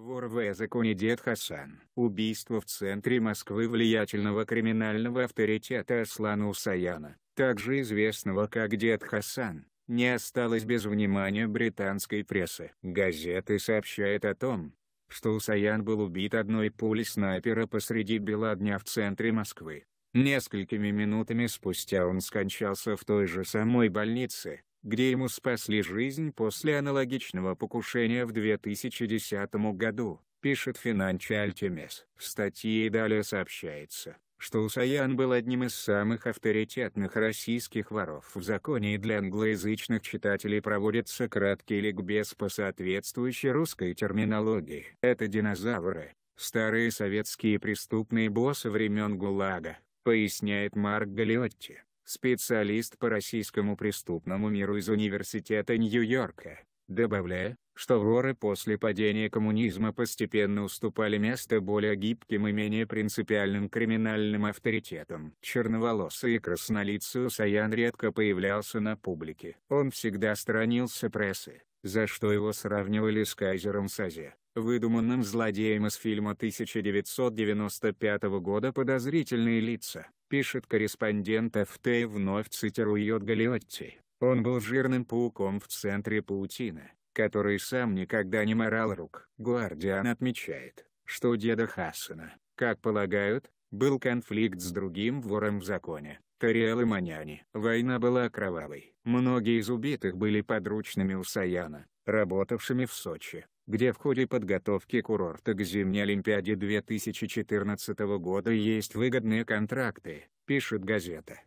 Вор в Эзакуне Дед Хасан. Убийство в центре Москвы влиятельного криминального авторитета Аслана Усаяна, также известного как Дед Хасан, не осталось без внимания британской прессы. Газеты сообщают о том, что Усаян был убит одной пулей снайпера посреди бела дня в центре Москвы. Несколькими минутами спустя он скончался в той же самой больнице, где ему спасли жизнь после аналогичного покушения в 2010 году, пишет Financial Times. В статье далее сообщается, что Усаян был одним из самых авторитетных российских воров в законе и для англоязычных читателей проводится краткий ликбез по соответствующей русской терминологии. Это динозавры, старые советские преступные боссы времен ГУЛАГа, поясняет Марк Галиотти специалист по российскому преступному миру из Университета Нью-Йорка, добавляя, что воры после падения коммунизма постепенно уступали место более гибким и менее принципиальным криминальным авторитетам. Черноволосый и краснолицый Саян редко появлялся на публике. Он всегда сторонился прессы, за что его сравнивали с кайзером Сазе выдуманным злодеем из фильма 1995 года «Подозрительные лица», пишет корреспондент ФТ и вновь цитирует Галиотти. Он был жирным пауком в центре паутины, который сам никогда не морал рук. Гвардиан отмечает, что у деда Хасана, как полагают, был конфликт с другим вором в законе, Тариэл и Маняни. Война была кровавой. Многие из убитых были подручными у Саяна, работавшими в Сочи где в ходе подготовки курорта к зимней Олимпиаде 2014 года есть выгодные контракты, пишет газета.